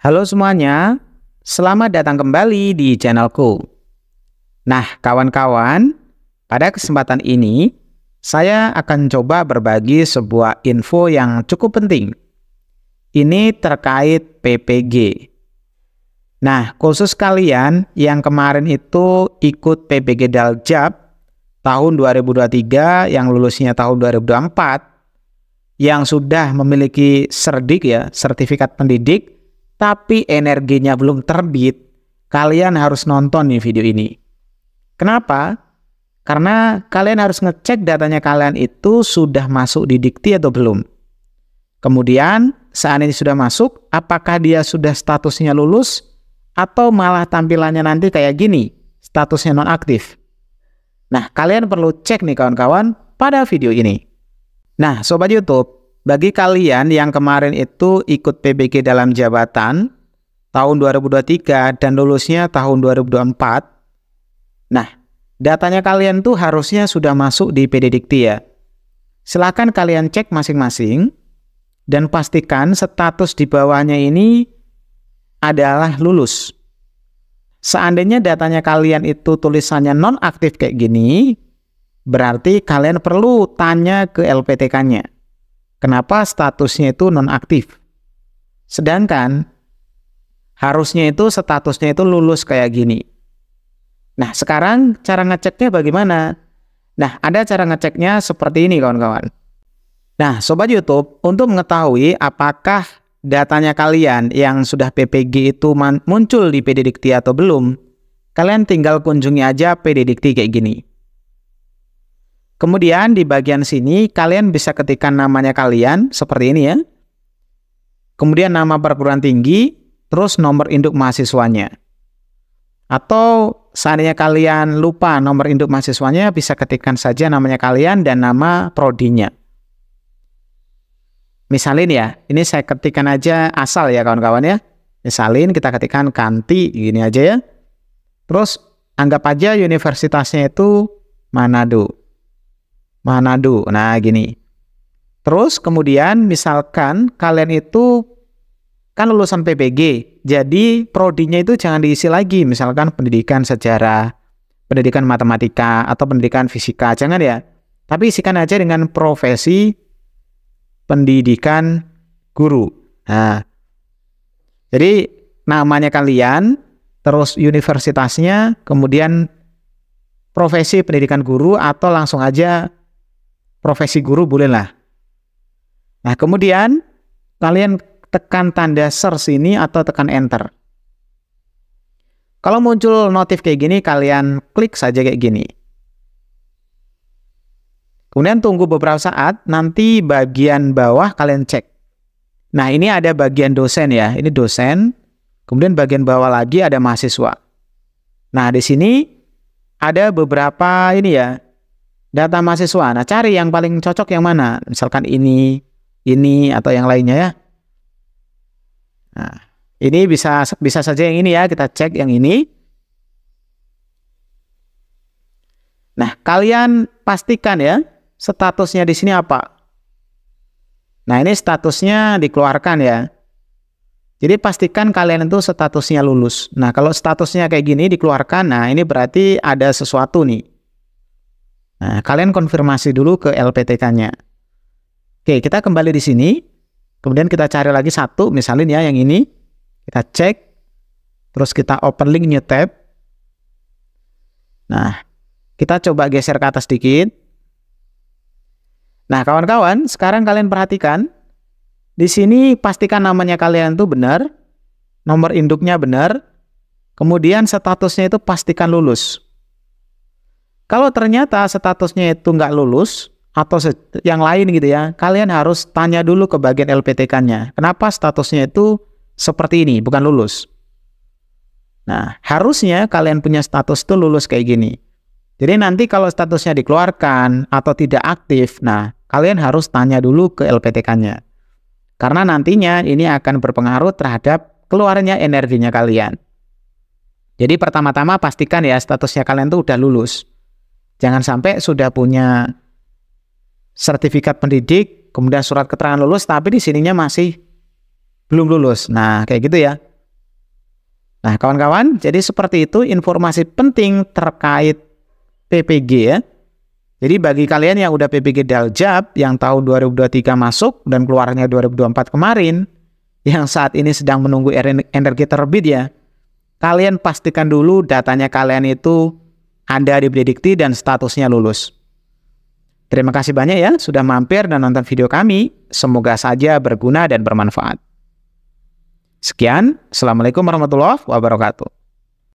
Halo semuanya, selamat datang kembali di channelku. Nah, kawan-kawan, pada kesempatan ini saya akan coba berbagi sebuah info yang cukup penting. Ini terkait PPG. Nah, khusus kalian yang kemarin itu ikut PPG Daljab tahun 2023 yang lulusnya tahun 2024 yang sudah memiliki serdik ya, sertifikat pendidik tapi energinya belum terbit, kalian harus nonton nih video ini. Kenapa? Karena kalian harus ngecek datanya kalian itu sudah masuk di dikti atau belum. Kemudian, saat ini sudah masuk, apakah dia sudah statusnya lulus atau malah tampilannya nanti kayak gini, statusnya nonaktif. Nah, kalian perlu cek nih kawan-kawan pada video ini. Nah, sobat YouTube, bagi kalian yang kemarin itu ikut PBG dalam jabatan tahun 2023 dan lulusnya tahun 2024, nah datanya kalian tuh harusnya sudah masuk di PDDikti ya. Silahkan kalian cek masing-masing dan pastikan status di bawahnya ini adalah lulus. Seandainya datanya kalian itu tulisannya non aktif kayak gini, berarti kalian perlu tanya ke LPTK-nya. Kenapa statusnya itu nonaktif? Sedangkan harusnya itu statusnya itu lulus kayak gini. Nah, sekarang cara ngeceknya bagaimana? Nah, ada cara ngeceknya seperti ini kawan-kawan. Nah, sobat YouTube, untuk mengetahui apakah datanya kalian yang sudah PPG itu muncul di PD atau belum, kalian tinggal kunjungi aja PD kayak gini. Kemudian di bagian sini kalian bisa ketikkan namanya kalian seperti ini ya. Kemudian nama perguruan tinggi, terus nomor induk mahasiswanya. Atau seandainya kalian lupa nomor induk mahasiswanya, bisa ketikkan saja namanya kalian dan nama prodinya. Misalin ya, ini saya ketikkan aja asal ya kawan-kawan ya. Misalin kita ketikkan kanti, gini aja ya. Terus anggap aja universitasnya itu Manado. Mahanadu. Nah, gini. Terus kemudian misalkan kalian itu kan lulusan PPG, jadi prodinya itu jangan diisi lagi, misalkan pendidikan sejarah, pendidikan matematika atau pendidikan fisika, jangan ya. Tapi isikan aja dengan profesi pendidikan guru. Nah, jadi namanya kalian, terus universitasnya, kemudian profesi pendidikan guru atau langsung aja profesi guru bolehlah. Nah, kemudian kalian tekan tanda search ini atau tekan enter. Kalau muncul notif kayak gini, kalian klik saja kayak gini. Kemudian tunggu beberapa saat, nanti bagian bawah kalian cek. Nah, ini ada bagian dosen ya. Ini dosen. Kemudian bagian bawah lagi ada mahasiswa. Nah, di sini ada beberapa ini ya, data mahasiswa. Nah, cari yang paling cocok yang mana. Misalkan ini, ini atau yang lainnya ya. Nah, ini bisa bisa saja yang ini ya, kita cek yang ini. Nah, kalian pastikan ya statusnya di sini apa. Nah, ini statusnya dikeluarkan ya. Jadi pastikan kalian itu statusnya lulus. Nah, kalau statusnya kayak gini dikeluarkan, nah ini berarti ada sesuatu nih Nah, kalian konfirmasi dulu ke LPTK-nya. Oke, kita kembali di sini. Kemudian kita cari lagi satu, misalnya ya yang ini. Kita cek. Terus kita open link new tab. Nah, kita coba geser ke atas sedikit. Nah, kawan-kawan, sekarang kalian perhatikan. Di sini pastikan namanya kalian itu benar. Nomor induknya benar. Kemudian statusnya itu pastikan lulus. Kalau ternyata statusnya itu nggak lulus atau yang lain gitu ya, kalian harus tanya dulu ke bagian LPTK-nya. Kenapa statusnya itu seperti ini, bukan lulus? Nah, harusnya kalian punya status itu lulus kayak gini. Jadi nanti kalau statusnya dikeluarkan atau tidak aktif, nah kalian harus tanya dulu ke LPTK-nya. Karena nantinya ini akan berpengaruh terhadap keluarnya energinya kalian. Jadi pertama-tama pastikan ya statusnya kalian tuh udah lulus. Jangan sampai sudah punya sertifikat pendidik, kemudian surat keterangan lulus, tapi di sininya masih belum lulus. Nah, kayak gitu ya. Nah, kawan-kawan, jadi seperti itu informasi penting terkait PPG ya. Jadi bagi kalian yang udah PPG Daljab yang tahun 2023 masuk dan keluarnya 2024 kemarin, yang saat ini sedang menunggu er-, energi terbit ya, kalian pastikan dulu datanya kalian itu anda diprediksi dan statusnya lulus. Terima kasih banyak ya sudah mampir dan nonton video kami. Semoga saja berguna dan bermanfaat. Sekian, Assalamualaikum warahmatullahi wabarakatuh.